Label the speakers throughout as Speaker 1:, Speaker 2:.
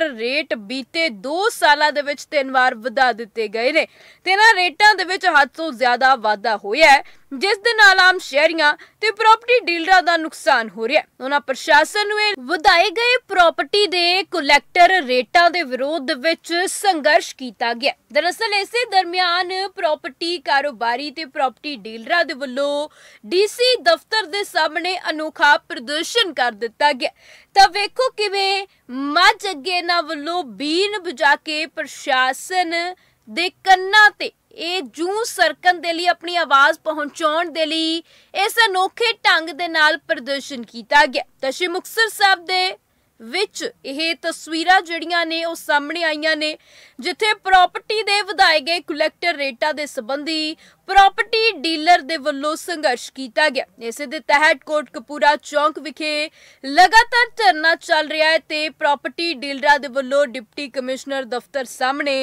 Speaker 1: rate ਬੀਤੇ 2 ਸਾਲਾਂ ਦੇ ਵਿੱਚ ਤਿੰਨ ਵਾਰ ਵਧਾ ਦਿੱਤੇ ਗਏ ਨੇ ਤੇ ਇਹਨਾਂ ਰੇਟਾਂ ਦੇ ਵਿੱਚ ਹੱਦ ਤੋਂ ਜ਼ਿਆਦਾ ਵਾਧਾ ਹੋਇਆ ਹੈ ਜਿਸ ਦੇ ਨਾਲ ਆਮ ਸ਼ਹਿਰੀਆਂ ਤੇ ਪ੍ਰਾਪਰਟੀ ਡੀਲਰਾਂ ਦਾ ਨੁਕਸਾਨ ਹੋ ਰਿਹਾ ਹੈ ਉਹਨਾਂ ਪ੍ਰਸ਼ਾਸਨ ਨੂੰ ਇਹ ਵਧਾਏ ਗਏ ਪ੍ਰਾਪਰਟੀ ਦੇ ਕਲੈਕਟਰ ਰੇਟਾਂ ਦੇ ਵਿਰੋਧ ਵਿੱਚ ਸੰਘਰਸ਼ ਕੀਤਾ ਗਿਆ ਦਰਅਸਲ ਇਸੇ ਦਰਮਿਆਨ ਪ੍ਰਾਪਰਟੀ ਕਾਰੋਬਾਰੀ ਤੇ ਪ੍ਰਾਪਰਟੀ ਡੀਲਰਾਂ ਦੇ ਵੱਲੋਂ ਡੀਸੀ ਦਫ਼ਤਰ ਦੇ ਸਾਹਮਣੇ ਅਨੋਖਾ ਪ੍ਰਦਰਸ਼ਨ ਕਰ ਦਿੱਤਾ ਗਿਆ ਤਾਂ ਵੇਖੋ ਕਿਵੇਂ ਮੱਝ ਅੱਗੇ ਨਾ ਵੱਲੋਂ ਬੀਨ ਬੁਝਾ ਕੇ ਪ੍ਰਸ਼ਾਸਨ ਦੇ ਕੰਨਾਂ ਤੇ ਇਹ ਜੂ ਸਰਕਣ ਦੇ ਲਈ ਆਪਣੀ ਆਵਾਜ਼ ਪਹੁੰਚਾਉਣ ਦੇ ਲਈ ਇਸ ਅਨੋਖੇ ਢੰਗ ਦੇ ਨਾਲ ਪ੍ਰਦਰਸ਼ਨ ਕੀਤਾ ਗਿਆ ਤਸ਼ੀ ਮੁਖਸਰ ਮੁਕਸਰ ਸਾਹਿਬ ਦੇ ਵਿੱਚ ਇਹ ਤਸਵੀਰਾਂ ਜਿਹੜੀਆਂ ਨੇ ਉਹ ਸਾਹਮਣੇ ਆਈਆਂ ਨੇ ਜਿੱਥੇ ਪ੍ਰਾਪਰਟੀ ਦੇ ਵਧਾਏ ਗਏ ਕਲੈਕਟਰ ਰੇਟਾਂ ਦੇ ਸੰਬੰਧੀ ਪ੍ਰਾਪਰਟੀ ਡੀਲਰ ਦੇ ਵੱਲੋਂ ਸੰਘਰਸ਼ ਕੀਤਾ ਗਿਆ ਇਸੇ ਦੇ ਤਹਿਤ ਕਪੂਰਾ ਚੌਂਕ ਵਿਖੇ ਲਗਾਤਾਰ ਧਰਨਾ ਚੱਲ ਰਿਹਾ ਹੈ ਤੇ ਪ੍ਰਾਪਰਟੀ ਡੀਲਰਾਂ ਦੇ ਵੱਲੋਂ ਡਿਪਟੀ ਕਮਿਸ਼ਨਰ ਦਫ਼ਤਰ ਸਾਹਮਣੇ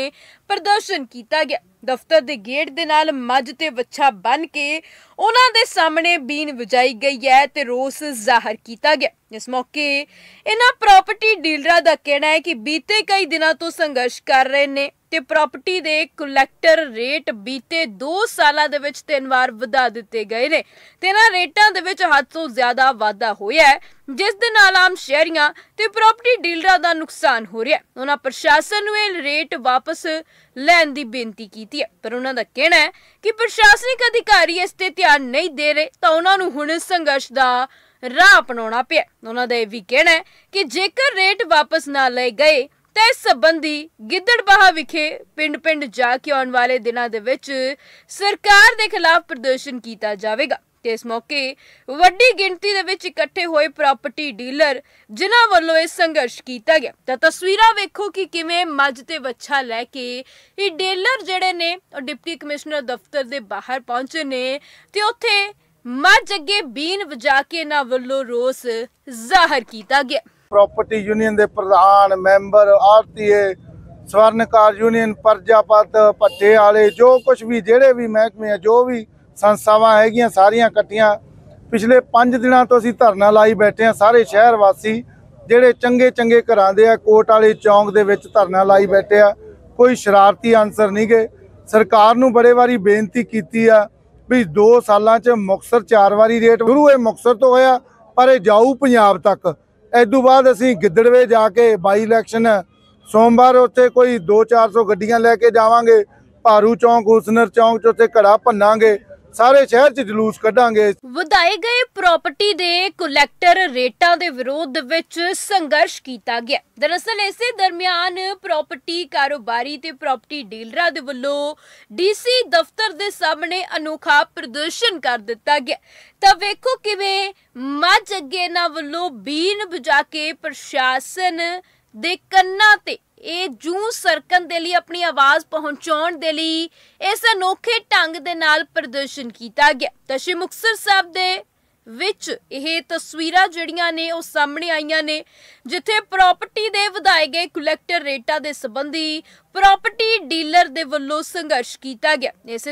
Speaker 1: ਪ੍ਰਦਰਸ਼ਨ ਕੀਤਾ ਗਿਆ ਦਫ਼ਤਰ ਦੇ ਗੇਟ ਦੇ ਨਾਲ ਮੱਝ ਤੇ ਵੱਛਾ ਬੰਨ ਕੇ ਉਹਨਾਂ ਦੇ ਸਾਹਮਣੇ ਬੀਨ ਵਜਾਈ ਗਈ ਹੈ ਤੇ ਰੋਸ ਜ਼ਾਹਰ ਕੀਤਾ ਗਿਆ ਇਸ ਮੌਕੇ ਇਹਨਾਂ ਪ੍ਰਾਪਰਟੀ ਡੀਲਰਾਂ ਦਾ ਕਹਿਣਾ ਹੈ ਕਿ ਬੀਤੇ ਕਈ ਦਿਨਾਂ ਤੋਂ ਸੰਘਰਸ਼ ਕਰ ਰਹੇ ਨੇ ਤੇ ਪ੍ਰਾਪਰਟੀ ਦੇ ਕਲੈਕਟਰ ਰੇਟ ਬੀਤੇ 2 ਸਾਲਾਂ ਦੇ ਵਿੱਚ ਤਿੰਨ ਵਾਰ ਵਧਾ ਦਿੱਤੇ ਗਏ ਨੇ ਤੇ ਇਹਨਾਂ ਰੇਟਾਂ ਦੇ ਵਿੱਚ ਹੱਦ ਤੋਂ ਜ਼ਿਆਦਾ ਵਾਧਾ ਹੋਇਆ ਹੈ ਜਿਸ ਦੇ ਨਾਲ ਆਮ ਸ਼ਹਿਰੀਆਂ ਤੇ ਪ੍ਰਾਪਰਟੀ ਡੀਲਰਾਂ ਦਾ ਨੁਕਸਾਨ ਹੋ ਰਿਹਾ ਹੈ ਉਹਨਾਂ ਪ੍ਰਸ਼ਾਸਨ ਨੂੰ ਇਹ ਰੇਟ ਵਾਪਸ ਲੈਣ ਦੀ ਬੇਨਤੀ ਕੀਤੀ ਹੈ ਪਰ ਉਹਨਾਂ ਦਾ ਕਹਿਣਾ ਹੈ ਕਿ ਪ੍ਰਸ਼ਾਸਨਿਕ ਅਧਿਕਾਰੀ ਇਸ ਤੇ ਧਿਆਨ ਨਹੀਂ ਦੇ ਰਹੇ ਤਾਂ ਉਹਨਾਂ ਨੂੰ ਹੁਣ ਸੰਘਰਸ਼ ਦਾ ਰਾਹ ਅਪਣਾਉਣਾ ਪਿਆ ਉਹਨਾਂ ਦਾ ਇਹ ਵੀ ਕਹਿਣਾ ਹੈ ਕਿ ਜੇਕਰ ਰੇਟ ਵਾਪਸ ਨਾ ਲਏ ਗਏ ਤੇ ਇਸ ਸੰਬੰਧੀ ਗਿੱਦੜਬਾਹਾ ਵਿਖੇ ਪਿੰਡ-ਪਿੰਡ ਜਾ ਕੇ ਆਉਣ ਵਾਲੇ ਦਿਨਾਂ ਦੇ ਵਿੱਚ ਸਰਕਾਰ ਦੇ ਖਿਲਾਫ ਪ੍ਰਦਰਸ਼ਨ ਕੀਤਾ ਜਾਵੇਗਾ ਤੇ ਇਸ ਮੌਕੇ ਵੱਡੀ ਗਿਣਤੀ ਦੇ ਵਿੱਚ ਇਕੱਠੇ ਹੋਏ ਪ੍ਰਾਪਰਟੀ ਡੀਲਰ ਜਿਨ੍ਹਾਂ ਵੱਲੋਂ ਇਹ ਸੰਘਰਸ਼ ਕੀਤਾ ਗਿਆ ਤਾਂ ਤਸਵੀਰਾਂ ਵੇਖੋ ਕਿ ਕਿਵੇਂ ਮੱਝ ਤੇ ਵੱਛਾ ਲੈ ਕੇ ਇਹ ਡੀਲਰ ਜਿਹੜੇ ਨੇ ਉਹ ਡਿਪਟੀ ਕਮਿਸ਼ਨਰ ਦਫ਼ਤਰ ਦੇ ਬਾਹਰ ਪਹੁੰਚੇ ਨੇ ਤੇ ਉੱਥੇ ਮੱਝ ਅੱਗੇ ਬੀਨ ਵਜਾ ਕੇ ਨਾ ਵੱਲੋਂ ਰੋਸ ਜ਼ਾਹਰ ਕੀਤਾ ਗਿਆ
Speaker 2: ਪ੍ਰਾਪਰਟੀ ਯੂਨੀਅਨ ਦੇ ਪ੍ਰਧਾਨ ਮੈਂਬਰ ਆਰਤੀਏ ਸਵਰਨਕਾਰ ਯੂਨੀਅਨ ਪਰਜਾਪਤ ਪੱਟੇ ਵਾਲੇ ਜੋ ਕੁਝ ਵੀ ਜਿਹੜੇ ਵੀ ਮਹਿਕਮੇ ਆ ਜੋ ਵੀ ਸੰਸਥਾਵਾਂ ਹੈਗੀਆਂ ਸਾਰੀਆਂ ਇਕੱਠੀਆਂ ਪਿਛਲੇ 5 ਦਿਨਾਂ ਤੋਂ ਅਸੀਂ ਧਰਨਾ ਲਾਈ ਬੈਠੇ ਆ ਸਾਰੇ ਸ਼ਹਿਰ ਵਾਸੀ ਜਿਹੜੇ ਚੰਗੇ ਚੰਗੇ ਘਰਾਂ ਦੇ ਆ ਕੋਟ ਵਾਲੇ ਚੌਂਕ ਦੇ ਵਿੱਚ ਧਰਨਾ ਲਾਈ ਬੈਠੇ ਆ ਕੋਈ ਸ਼ਰਾਰਤੀ ਆਨਸਰ ਨਹੀਂ ਗਏ ਸਰਕਾਰ ਨੂੰ ਬੜੇ ਵਾਰੀ ਬੇਨਤੀ ਕੀਤੀ ਆ ਵੀ 2 ਸਾਲਾਂ 'ਚ ਮੁਕਸਰ ਚਾਰ ਵਾਰੀ ਰੇਟ ਸ਼ੁਰੂ ਇਹ ਮੁਕਸਰ ਤੋਂ ਹੋਇਆ ਪਰ ਇਹ ਜਾਊ ਪੰਜਾਬ ਤੱਕ ਇਸ ਤੋਂ ਬਾਅਦ ਅਸੀਂ ਗਿੱਦੜਵੇ ਜਾ ਕੇ ਬਾਈ ਇਲੈਕਸ਼ਨ ਸੋਮਵਾਰ ਉੱਥੇ ਕੋਈ 2-400 ਗੱਡੀਆਂ ਲੈ ਕੇ ਜਾਵਾਂਗੇ ਭਾਰੂ ਚੌਂਕ ਹੁਸਨਰ ਚੌਂਕ ਚ ਉੱਥੇ ਘੜਾ ਭੰਨਾਂਗੇ ਸਾਰੇ ਸ਼ਹਿਰ 'ਚ ਜਲੂਸ ਕੱਢਾਂਗੇ
Speaker 1: ਵਧਾਏ ਗਏ ਪ੍ਰਾਪਰਟੀ ਦੇ ਕਲੈਕਟਰ ਰੇਟਾਂ ਦੇ ਵਿਰੋਧ ਵਿੱਚ ਸੰਘਰਸ਼ ਕੀਤਾ ਗਿਆ ਦਰਅਸਲ ਇਸੇ ਦਰਮਿਆਨ ਪ੍ਰਾਪਰਟੀ ਕਾਰੋਬਾਰੀ ਤੇ ਪ੍ਰਾਪਰਟੀ ਡੀਲਰਾਂ ਦੇ ਵੱਲੋਂ ਡੀਸੀ ਦਫ਼ਤਰ ਦੇ ਸਾਹਮਣੇ ਅਨੋਖਾ ਪ੍ਰਦਰਸ਼ਨ ਕਰ ਦਿੱਤਾ ਗਿਆ ਤਾਂ ਵੇਖੋ ਕਿਵੇਂ ਮੱਝ ਅੱਗੇ ਨਾ ਵੱਲੋਂ ਬੀਨ ਬੁਝਾ ਕੇ ਪ੍ਰਸ਼ਾਸਨ ਦੇ ਕੰਨਾਂ ਤੇ ਇਹ ਜੂ ਸਰਕਣ ਦੇ ਲਈ ਆਪਣੀ ਆਵਾਜ਼ ਪਹੁੰਚਾਉਣ ਦੇ ਲਈ ਇਸ ਅਨੋਖੇ ਢੰਗ ਦੇ ਨਾਲ ਪ੍ਰਦਰਸ਼ਨ ਕੀਤਾ ਗਿਆ ਤਸ਼ੀ ਮੁਖਸਰ ਮੁਕਸਰ ਸਾਹਿਬ ਦੇ ਵਿੱਚ ਇਹ ਤਸਵੀਰਾਂ ਜਿਹੜੀਆਂ ਨੇ ਉਹ ਸਾਹਮਣੇ ਆਈਆਂ ਨੇ ਜਿੱਥੇ ਪ੍ਰਾਪਰਟੀ ਦੇ ਵਧਾਏ ਗਏ ਕਲੈਕਟਰ ਰੇਟਾਂ ਦੇ ਸੰਬੰਧੀ ਪ੍ਰਾਪਰਟੀ ਡੀਲਰ ਦੇ ਵੱਲੋਂ ਸੰਘਰਸ਼ ਕੀਤਾ ਗਿਆ ਇਸ